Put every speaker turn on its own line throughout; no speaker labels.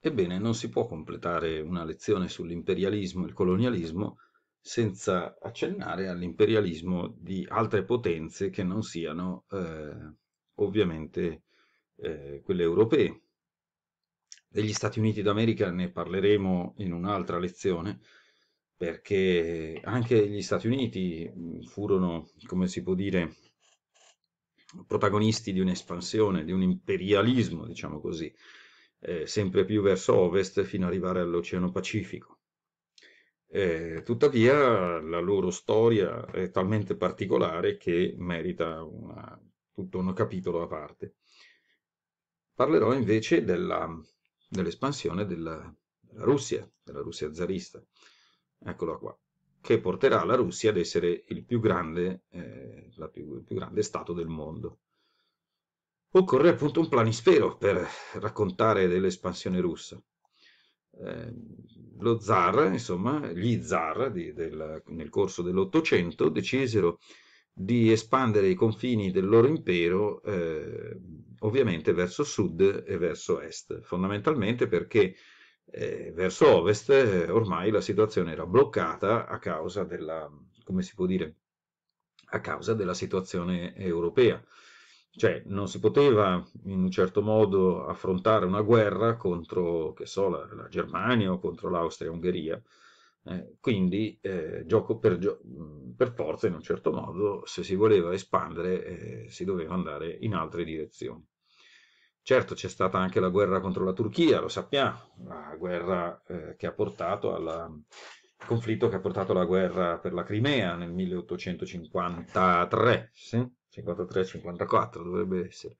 Ebbene, non si può completare una lezione sull'imperialismo e il colonialismo senza accennare all'imperialismo di altre potenze che non siano eh, ovviamente eh, quelle europee. Degli Stati Uniti d'America ne parleremo in un'altra lezione, perché anche gli Stati Uniti furono, come si può dire, protagonisti di un'espansione, di un imperialismo, diciamo così, eh, sempre più verso ovest fino ad arrivare all'Oceano Pacifico. Eh, tuttavia la loro storia è talmente particolare che merita una, tutto un capitolo a parte. Parlerò invece dell'espansione della, della Russia, della Russia zarista. Eccola qua che porterà la Russia ad essere il più grande, eh, più, il più grande Stato del mondo occorre appunto un planisfero per raccontare dell'espansione russa. Eh, lo zar, insomma, gli zar di, del, nel corso dell'Ottocento decisero di espandere i confini del loro impero eh, ovviamente verso sud e verso est, fondamentalmente perché eh, verso ovest eh, ormai la situazione era bloccata a causa della, come si può dire, a causa della situazione europea. Cioè, non si poteva in un certo modo affrontare una guerra contro, che so, la, la Germania o contro l'Austria-Ungheria. Eh, quindi, eh, gioco per, gio per, forza, in un certo modo, se si voleva espandere, eh, si doveva andare in altre direzioni. Certo, c'è stata anche la guerra contro la Turchia, lo sappiamo, la guerra eh, che ha portato alla, conflitto che ha portato alla guerra per la Crimea nel 1853. Sì? 53-54 dovrebbe essere.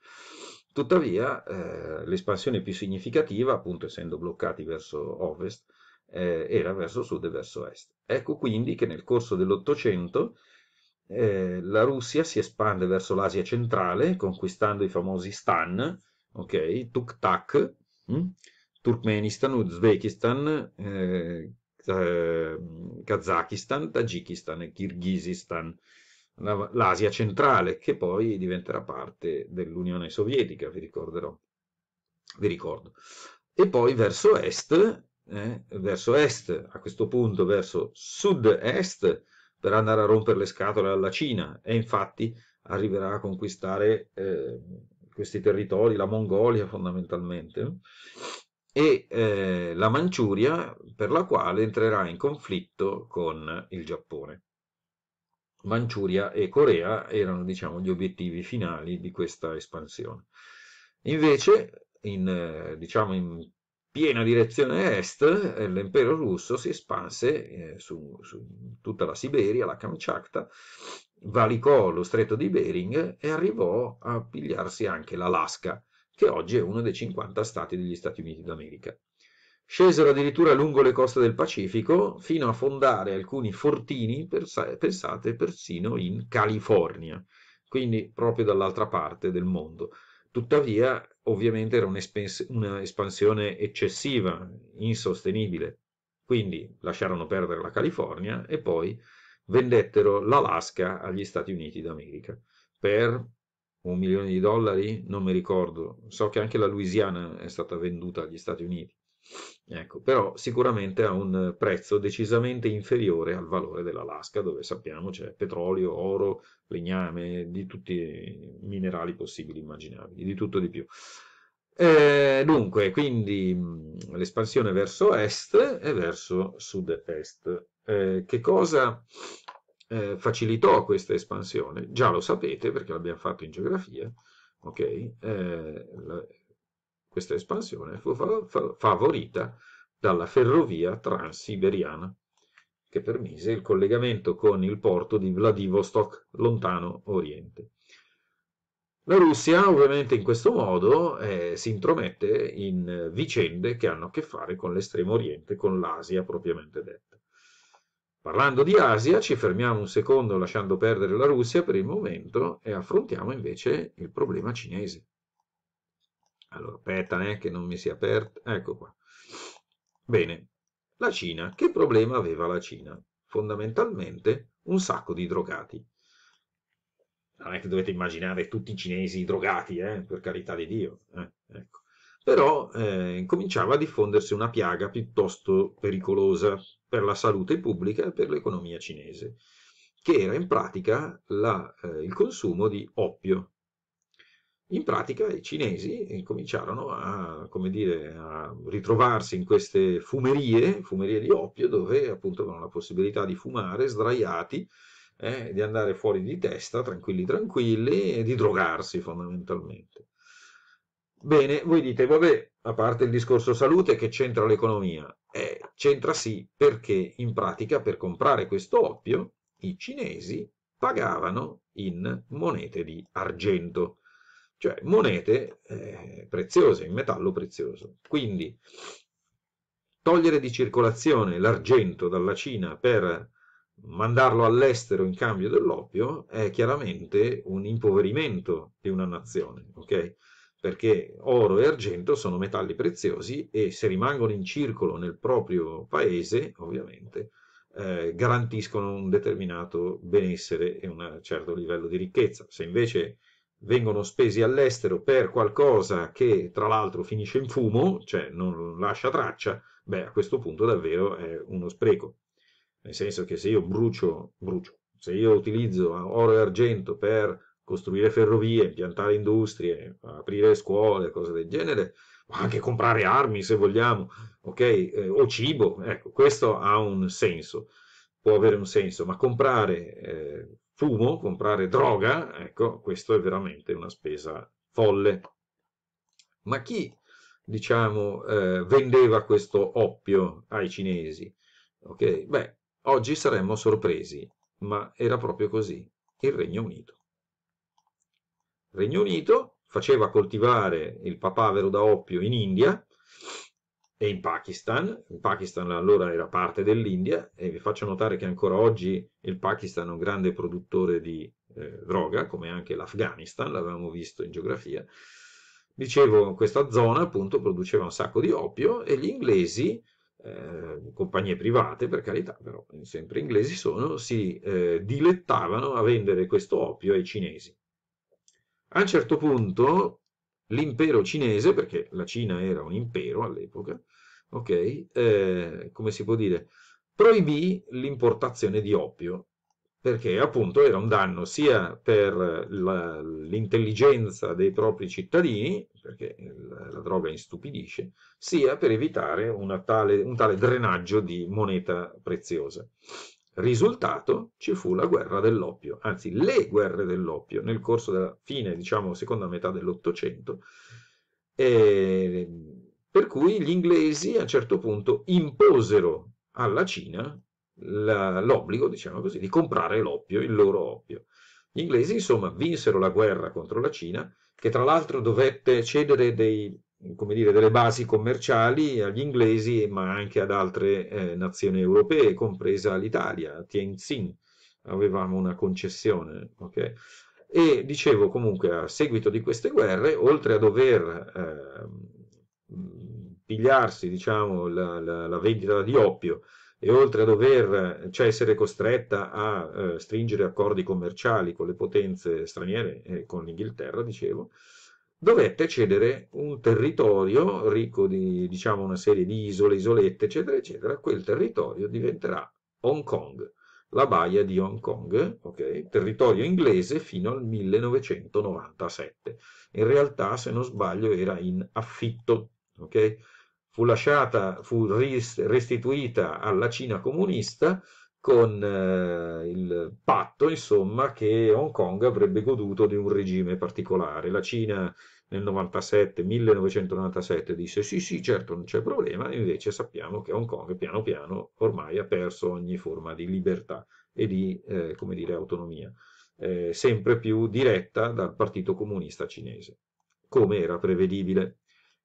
Tuttavia eh, l'espansione più significativa, appunto essendo bloccati verso ovest, eh, era verso sud e verso est. Ecco quindi che nel corso dell'Ottocento eh, la Russia si espande verso l'Asia centrale, conquistando i famosi Stan, ok, Tuk-Tak, hm? Turkmenistan, Uzbekistan, eh, ehm, Kazakistan, Tagikistan e Kirghizistan l'Asia centrale, che poi diventerà parte dell'Unione Sovietica, vi ricorderò. Vi ricordo. E poi verso est, eh, verso est, a questo punto verso sud-est, per andare a rompere le scatole alla Cina, e infatti arriverà a conquistare eh, questi territori, la Mongolia fondamentalmente, e eh, la Manciuria, per la quale entrerà in conflitto con il Giappone. Manciuria e Corea erano diciamo, gli obiettivi finali di questa espansione. Invece, in, eh, diciamo, in piena direzione est, eh, l'impero russo si espanse eh, su, su, tutta la Siberia, la Kamchatka, valicò lo stretto di Bering e arrivò a pigliarsi anche l'Alaska, che oggi è uno dei 50 stati degli Stati Uniti d'America. Scesero addirittura lungo le coste del Pacifico fino a fondare alcuni fortini, pensate persino in California, quindi proprio dall'altra parte del mondo. Tuttavia, ovviamente era un'espansione eccessiva, insostenibile. Quindi lasciarono perdere la California e poi vendettero l'Alaska agli Stati Uniti d'America per un milione di dollari, non mi ricordo. So che anche la Louisiana è stata venduta agli Stati Uniti. Ecco, però sicuramente ha un prezzo decisamente inferiore al valore dell'Alaska, dove sappiamo c'è petrolio, oro, legname, di tutti i minerali possibili, immaginabili, di tutto di più. Eh, dunque, quindi l'espansione verso est e verso sud-est. Eh, che cosa eh, facilitò questa espansione? Già lo sapete perché l'abbiamo fatto in geografia, ok? Eh, la, questa espansione fu favorita dalla ferrovia transiberiana, che permise il collegamento con il porto di Vladivostok, lontano Oriente. La Russia ovviamente in questo modo eh, si intromette in vicende che hanno a che fare con l'estremo oriente, con l'Asia propriamente detta. Parlando di Asia ci fermiamo un secondo lasciando perdere la Russia per il momento e affrontiamo invece il problema cinese. Allora, aspetta, eh, che non mi si è aperta. Ecco qua. Bene, la Cina. Che problema aveva la Cina? Fondamentalmente un sacco di drogati. Non è che dovete immaginare tutti i cinesi drogati, eh, per carità di Dio. Eh, ecco. Però eh, cominciava a diffondersi una piaga piuttosto pericolosa per la salute pubblica e per l'economia cinese, che era in pratica la, eh, il consumo di oppio, in pratica i cinesi eh, cominciarono a, dire, a, ritrovarsi in queste fumerie, fumerie di oppio, dove appunto avevano la possibilità di fumare sdraiati, eh, di andare fuori di testa, tranquilli tranquilli, e di drogarsi fondamentalmente. Bene, voi dite, vabbè, a parte il discorso salute, che c'entra l'economia? Eh, c'entra sì, perché in pratica per comprare questo oppio i cinesi pagavano in monete di argento cioè monete eh, preziose, in metallo prezioso. Quindi togliere di circolazione l'argento dalla Cina per mandarlo all'estero in cambio dell'oppio è chiaramente un impoverimento di una nazione, ok? Perché oro e argento sono metalli preziosi e se rimangono in circolo nel proprio paese, ovviamente, eh, garantiscono un determinato benessere e un certo livello di ricchezza. Se invece vengono spesi all'estero per qualcosa che tra l'altro finisce in fumo, cioè non lascia traccia, beh, a questo punto davvero è uno spreco. Nel senso che se io brucio, brucio, se io utilizzo oro e argento per costruire ferrovie, impiantare industrie, aprire scuole, cose del genere, ma anche comprare armi se vogliamo, ok? Eh, o cibo, ecco, questo ha un senso, può avere un senso, ma comprare... Eh, fumo, comprare droga, ecco, questo è veramente una spesa folle. Ma chi, diciamo, eh, vendeva questo oppio ai cinesi? Ok, beh, oggi saremmo sorpresi, ma era proprio così, il Regno Unito. Il Regno Unito faceva coltivare il papavero da oppio in India, e in Pakistan, in Pakistan allora era parte dell'India e vi faccio notare che ancora oggi il Pakistan è un grande produttore di eh, droga, come anche l'Afghanistan, l'avevamo visto in geografia. Dicevo, questa zona appunto produceva un sacco di oppio e gli inglesi, eh, compagnie private per carità, però sempre inglesi sono, si eh, dilettavano a vendere questo oppio ai cinesi. A un certo punto l'impero cinese, perché la Cina era un impero all'epoca, ok, eh, come si può dire, proibì l'importazione di oppio, perché appunto era un danno sia per l'intelligenza dei propri cittadini, perché la, la droga instupidisce, sia per evitare tale, un tale drenaggio di moneta preziosa. Risultato ci fu la guerra dell'oppio, anzi le guerre dell'oppio nel corso della fine, diciamo, seconda metà dell'Ottocento, ehm, per cui gli inglesi a un certo punto imposero alla Cina l'obbligo, diciamo così, di comprare l'oppio, il loro oppio. Gli inglesi, insomma, vinsero la guerra contro la Cina, che tra l'altro dovette cedere dei come dire, delle basi commerciali agli inglesi, ma anche ad altre eh, nazioni europee, compresa l'Italia, Tianjin, avevamo una concessione. Okay? E dicevo comunque, a seguito di queste guerre, oltre a dover eh, pigliarsi diciamo, la, la, la, vendita di oppio, e oltre a dover cioè, essere costretta a eh, stringere accordi commerciali con le potenze straniere e con l'Inghilterra, dicevo, dovette cedere un territorio ricco di diciamo, una serie di isole, isolette, eccetera, eccetera. Quel territorio diventerà Hong Kong, la baia di Hong Kong, okay? territorio inglese fino al 1997. In realtà, se non sbaglio, era in affitto. Okay? Fu lasciata, fu restituita alla Cina comunista con eh, il patto, insomma, che Hong Kong avrebbe goduto di un regime particolare. La Cina nel 97, 1997 disse sì, sì, certo, non c'è problema, invece sappiamo che Hong Kong piano piano ormai ha perso ogni forma di libertà e di, eh, come dire, autonomia, eh, sempre più diretta dal Partito Comunista Cinese, come era prevedibile.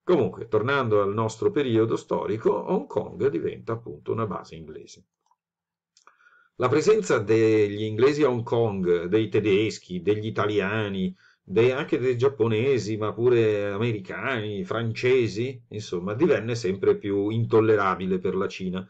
Comunque, tornando al nostro periodo storico, Hong Kong diventa appunto una base inglese. La presenza degli inglesi a Hong Kong, dei tedeschi, degli italiani, dei, anche dei giapponesi, ma pure americani, francesi, insomma, divenne sempre più intollerabile per la Cina,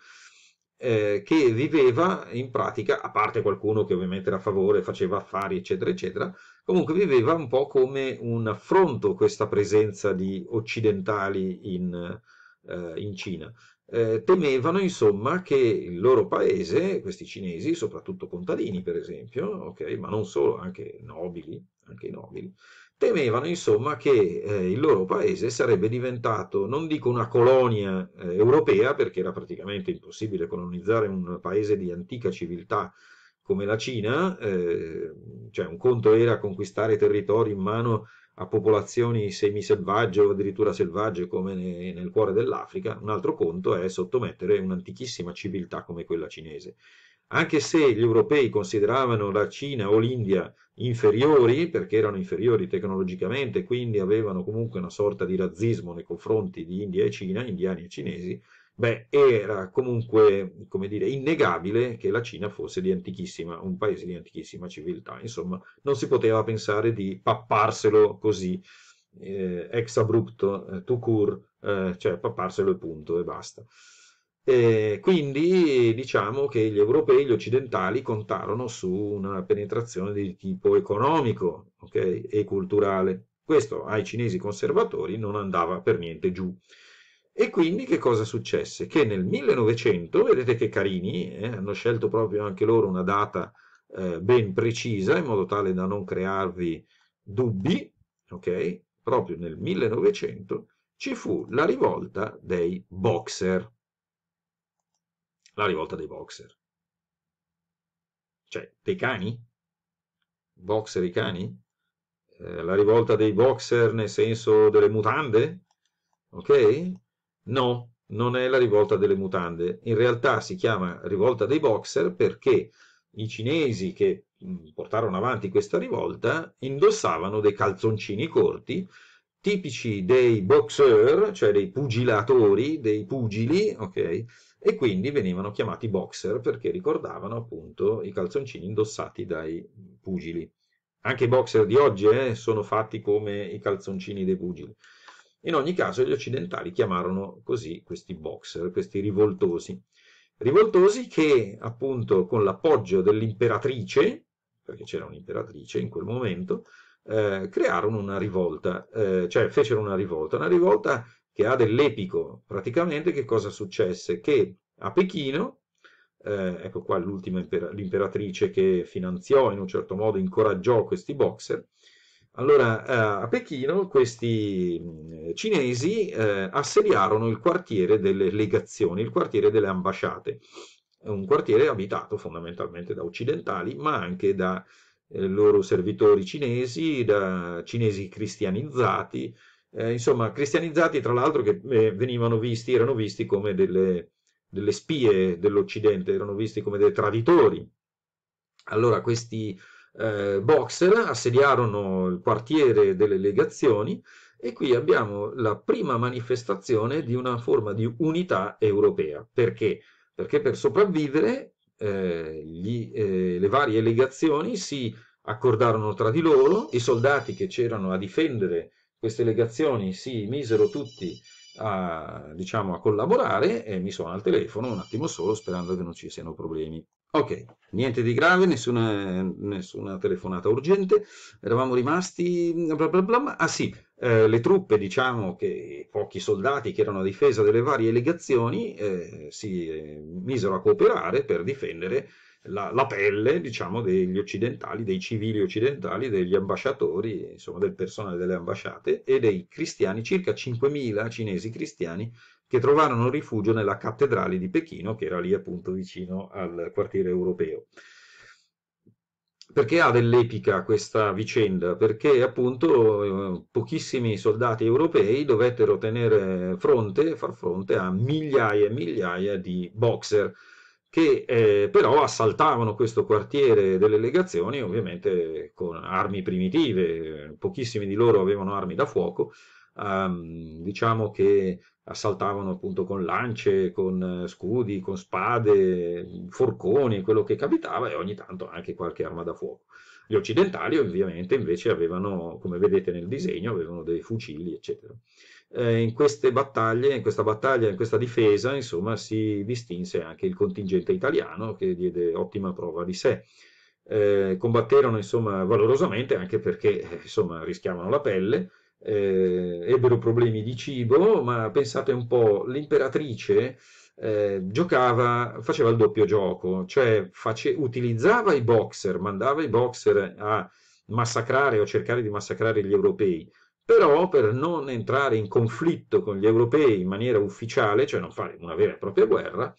eh, che viveva in pratica, a parte qualcuno che ovviamente era a favore, faceva affari, eccetera, eccetera, comunque viveva un po' come un affronto questa presenza di occidentali in, eh, in Cina eh, temevano insomma che il loro paese, questi cinesi, soprattutto contadini per esempio, okay, ma non solo, anche nobili, anche nobili temevano insomma che eh, il loro paese sarebbe diventato, non dico una colonia eh, europea, perché era praticamente impossibile colonizzare un paese di antica civiltà come la Cina, eh, cioè un conto era conquistare territori in mano a popolazioni semiselvagge o addirittura selvagge come nel cuore dell'Africa, un altro conto è sottomettere un'antichissima civiltà come quella cinese. Anche se gli europei consideravano la Cina o l'India inferiori, perché erano inferiori tecnologicamente, quindi avevano comunque una sorta di razzismo nei confronti di India e Cina, indiani e cinesi, beh, era comunque, come dire, innegabile che la Cina fosse di antichissima, un paese di antichissima civiltà, insomma, non si poteva pensare di papparselo così, eh, ex abrupto, eh, tout court, eh, cioè papparselo e punto e basta. E quindi diciamo che gli europei, gli occidentali contarono su una penetrazione di tipo economico okay, e culturale. Questo ai cinesi conservatori non andava per niente giù. E quindi che cosa successe? Che nel 1900, vedete che carini, eh, hanno scelto proprio anche loro una data eh, ben precisa in modo tale da non crearvi dubbi, ok? Proprio nel 1900 ci fu la rivolta dei boxer. La rivolta dei boxer. Cioè, dei cani? Boxer i cani? Eh, la rivolta dei boxer nel senso delle mutande? Ok? No, non è la rivolta delle mutande. In realtà si chiama rivolta dei boxer perché i cinesi che mm, portarono avanti questa rivolta indossavano dei calzoncini corti tipici dei boxer, cioè dei pugilatori, dei pugili, ok? E quindi venivano chiamati boxer perché ricordavano appunto i calzoncini indossati dai pugili. Anche i boxer di oggi eh, sono fatti come i calzoncini dei pugili. In ogni caso gli occidentali chiamarono così questi boxer, questi rivoltosi. Rivoltosi che appunto con l'appoggio dell'imperatrice, perché c'era un'imperatrice in quel momento, eh, crearono una rivolta, eh, cioè fecero una rivolta, una rivolta che ha dell'epico. Praticamente che cosa successe? Che a Pechino, eh, ecco qua l'ultima imperatrice che finanziò in un certo modo, incoraggiò questi boxer, allora, eh, a Pechino questi mm, cinesi eh, assediarono il quartiere delle legazioni, il quartiere delle ambasciate, un quartiere abitato fondamentalmente da occidentali, ma anche da eh, loro servitori cinesi, da cinesi cristianizzati, eh, insomma, cristianizzati tra l'altro che eh, venivano visti, erano visti come delle, delle spie dell'Occidente, erano visti come dei traditori. Allora, questi eh, Boxer assediarono il quartiere delle legazioni e qui abbiamo la prima manifestazione di una forma di unità europea. Perché? Perché per sopravvivere eh, gli, eh, le varie legazioni si accordarono tra di loro, i soldati che c'erano a difendere queste legazioni si misero tutti a, diciamo, a collaborare e mi sono al telefono un attimo solo sperando che non ci siano problemi. Ok, niente di grave, nessuna, nessuna telefonata urgente, eravamo rimasti... Mm, bla bla bla. Ah sì, eh, le truppe, diciamo che pochi soldati che erano a difesa delle varie legazioni eh, si eh, misero a cooperare per difendere la, la pelle, diciamo, degli occidentali, dei civili occidentali, degli ambasciatori, insomma del personale delle ambasciate e dei cristiani, circa 5.000 cinesi cristiani che trovarono rifugio nella cattedrale di Pechino, che era lì appunto vicino al quartiere europeo. Perché ha dell'epica questa vicenda? Perché appunto eh, pochissimi soldati europei dovettero tenere fronte, far fronte a migliaia e migliaia di boxer che eh, però assaltavano questo quartiere delle legazioni ovviamente con armi primitive, pochissimi di loro avevano armi da fuoco, Um, diciamo che assaltavano appunto con lance, con eh, scudi, con spade, forconi, quello che capitava e ogni tanto anche qualche arma da fuoco. Gli occidentali ovviamente invece avevano, come vedete nel disegno, avevano dei fucili, eccetera. Eh, in queste battaglie, in questa battaglia, in questa difesa, insomma, si distinse anche il contingente italiano che diede ottima prova di sé. Eh, combatterono insomma valorosamente anche perché eh, insomma rischiavano la pelle, eh, ebbero problemi di cibo, ma pensate un po', l'imperatrice eh, giocava, faceva il doppio gioco, cioè face, utilizzava i boxer, mandava i boxer a massacrare o cercare di massacrare gli europei, però per non entrare in conflitto con gli europei in maniera ufficiale, cioè non fare una vera e propria guerra,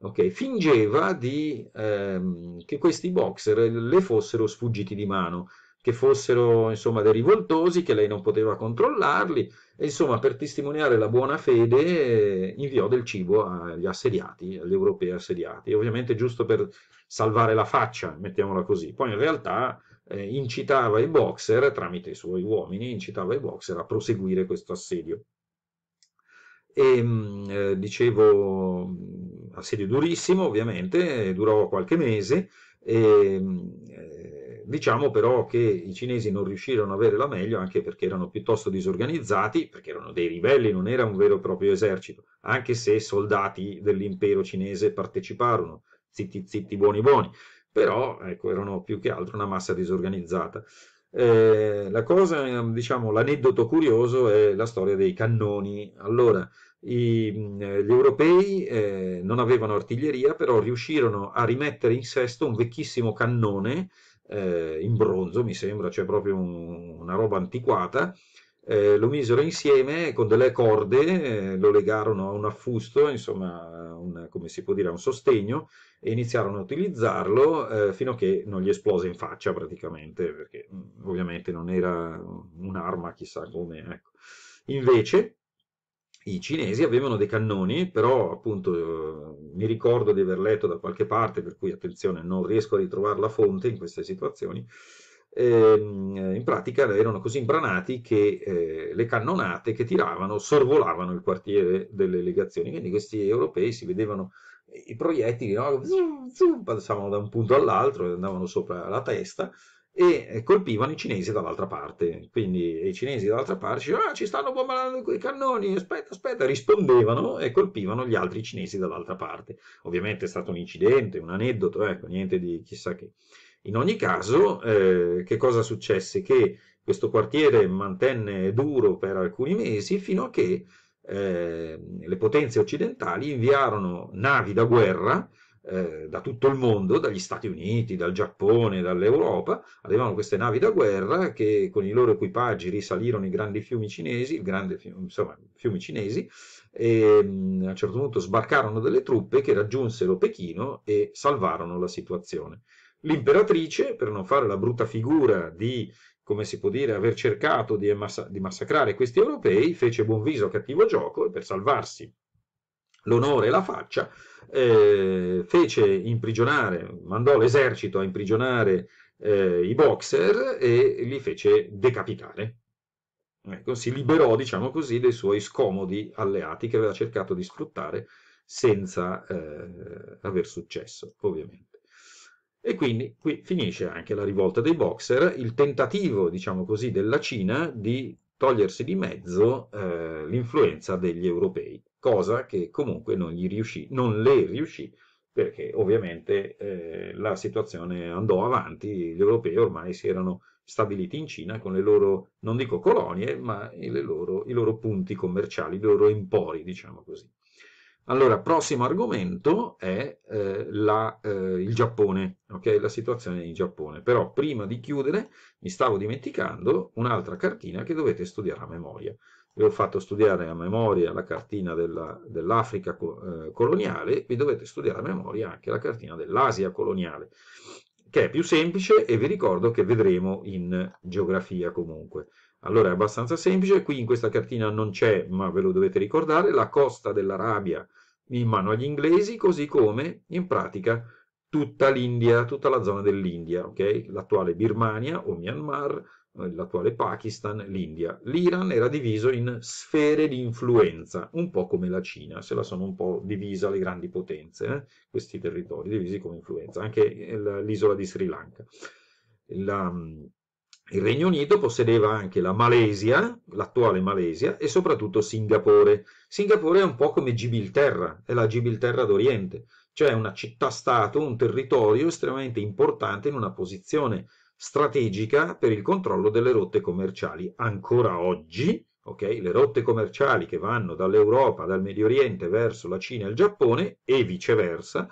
okay, fingeva di, ehm, che questi boxer le fossero sfuggiti di mano che fossero insomma dei rivoltosi, che lei non poteva controllarli, e insomma per testimoniare la buona fede eh, inviò del cibo agli assediati, agli europei assediati, ovviamente giusto per salvare la faccia, mettiamola così. Poi in realtà eh, incitava i boxer, tramite i suoi uomini, incitava i boxer a proseguire questo assedio. E mm, eh, dicevo, mm, assedio durissimo ovviamente, durò qualche mese, e, eh, diciamo però che i cinesi non riuscirono ad avere la meglio anche perché erano piuttosto disorganizzati, perché erano dei ribelli, non era un vero e proprio esercito, anche se soldati dell'impero cinese parteciparono, zitti zitti buoni buoni, però ecco, erano più che altro una massa disorganizzata. Eh, la cosa, diciamo, l'aneddoto curioso è la storia dei cannoni. Allora, i, gli europei eh, non avevano artiglieria, però riuscirono a rimettere in sesto un vecchissimo cannone eh, in bronzo, mi sembra, cioè proprio un, una roba antiquata. Eh, lo misero insieme con delle corde, eh, lo legarono a un affusto, insomma, un, come si può dire, a un sostegno, e iniziarono a utilizzarlo eh, fino a che non gli esplose in faccia praticamente, perché mm, ovviamente non era un'arma chissà come. Ecco. Invece, i cinesi avevano dei cannoni, però appunto eh, mi ricordo di aver letto da qualche parte, per cui attenzione, non riesco a ritrovare la fonte in queste situazioni, ehm, in pratica erano così imbranati che eh, le cannonate che tiravano sorvolavano il quartiere delle legazioni, quindi questi europei si vedevano eh, i proiettili, no? passavano da un punto all'altro, e andavano sopra la testa, e colpivano i cinesi dall'altra parte. Quindi i cinesi dall'altra parte dicevano: ah, ci stanno bombardando quei cannoni, aspetta, aspetta, rispondevano e colpivano gli altri cinesi dall'altra parte. Ovviamente è stato un incidente, un aneddoto, ecco, niente di chissà che. In ogni caso, eh, che cosa successe? Che questo quartiere mantenne duro per alcuni mesi fino a che eh, le potenze occidentali inviarono navi da guerra eh, da tutto il mondo, dagli Stati Uniti, dal Giappone, dall'Europa, avevano queste navi da guerra che con i loro equipaggi risalirono i grandi fiumi cinesi, grande, insomma, fiumi cinesi, e mm, a un certo punto sbarcarono delle truppe che raggiunsero Pechino e salvarono la situazione. L'imperatrice, per non fare la brutta figura di come si può dire, aver cercato di, massa di massacrare questi europei, fece buon viso a cattivo gioco e per salvarsi l'onore e la faccia, eh, fece imprigionare, mandò l'esercito a imprigionare eh, i boxer e li fece decapitare. Ecco, si liberò, diciamo così, dei suoi scomodi alleati che aveva cercato di sfruttare senza eh, aver successo, ovviamente. E quindi qui finisce anche la rivolta dei boxer, il tentativo, diciamo così, della Cina di togliersi di mezzo eh, l'influenza degli europei cosa che comunque non, gli riuscì, non le riuscì perché ovviamente eh, la situazione andò avanti, gli europei ormai si erano stabiliti in Cina con le loro, non dico colonie, ma loro, i loro punti commerciali, i loro empori, diciamo così. Allora, prossimo argomento è eh, la, eh, il Giappone, okay? la situazione in Giappone. Però prima di chiudere mi stavo dimenticando un'altra cartina che dovete studiare a memoria vi ho fatto studiare a memoria la cartina dell'Africa dell eh, coloniale, vi dovete studiare a memoria anche la cartina dell'Asia coloniale, che è più semplice e vi ricordo che vedremo in geografia comunque. Allora è abbastanza semplice, qui in questa cartina non c'è, ma ve lo dovete ricordare, la costa dell'Arabia in mano agli inglesi, così come in pratica tutta l'India, tutta la zona dell'India, okay? l'attuale Birmania o Myanmar, eh, l'attuale Pakistan, l'India. L'Iran era diviso in sfere di influenza, un po' come la Cina, se la sono un po' divisa le grandi potenze, eh? questi territori divisi come influenza, anche l'isola di Sri Lanka. La, il Regno Unito possedeva anche la Malesia, l'attuale Malesia, e soprattutto Singapore. Singapore è un po' come Gibilterra, è la Gibilterra d'Oriente, cioè una città-stato, un territorio estremamente importante in una posizione strategica per il controllo delle rotte commerciali. Ancora oggi, okay, le rotte commerciali che vanno dall'Europa, dal Medio Oriente verso la Cina e il Giappone e viceversa,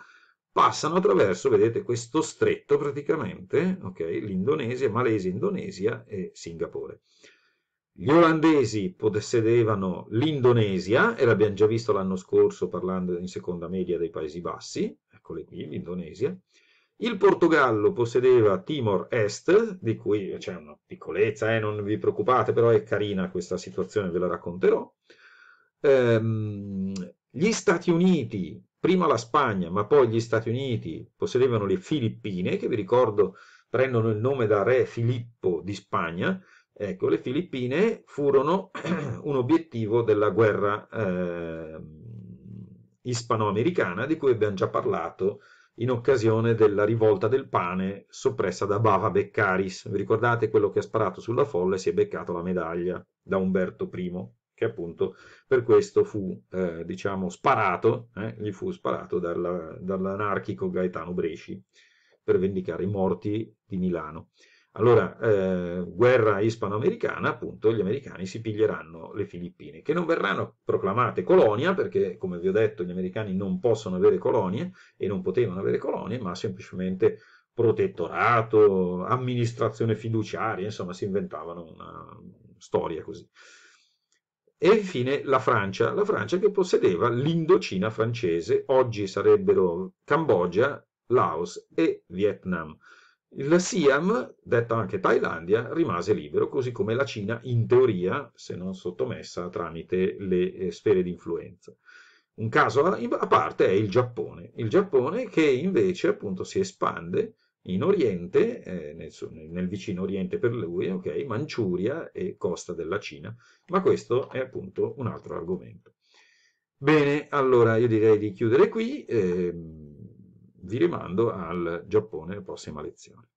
passano attraverso, vedete, questo stretto praticamente, okay, l'Indonesia, Malesia, Indonesia e Singapore. Gli olandesi possedevano l'Indonesia, e l'abbiamo già visto l'anno scorso parlando in seconda media dei Paesi Bassi, eccole qui, l'Indonesia, il Portogallo possedeva Timor Est, di cui c'è cioè una piccolezza, eh, non vi preoccupate, però è carina questa situazione, ve la racconterò. Ehm, gli Stati Uniti, prima la Spagna, ma poi gli Stati Uniti possedevano le Filippine, che vi ricordo prendono il nome da re Filippo di Spagna. Ecco, le Filippine furono un obiettivo della guerra eh, ispanoamericana, di cui abbiamo già parlato in occasione della rivolta del pane soppressa da Bava Beccaris. Vi ricordate quello che ha sparato sulla folla e si è beccato la medaglia da Umberto I, che appunto per questo fu, eh, diciamo, sparato, eh, gli fu sparato dalla, dall'anarchico Gaetano Bresci per vendicare i morti di Milano. Allora, eh, guerra ispanoamericana, appunto, gli americani si piglieranno le Filippine, che non verranno proclamate colonia, perché, come vi ho detto, gli americani non possono avere colonie e non potevano avere colonie, ma semplicemente protettorato, amministrazione fiduciaria, insomma, si inventavano una storia così. E infine la Francia, la Francia che possedeva l'Indocina francese, oggi sarebbero Cambogia, Laos e Vietnam. Il Siam, detta anche Thailandia, rimase libero, così come la Cina, in teoria, se non sottomessa tramite le eh, sfere di influenza. Un caso a parte è il Giappone. Il Giappone che invece appunto si espande in Oriente, eh, nel, nel, vicino Oriente per lui, okay, Manciuria e costa della Cina, ma questo è appunto un altro argomento. Bene, allora io direi di chiudere qui. Eh, vi rimando al Giappone, prossima lezione.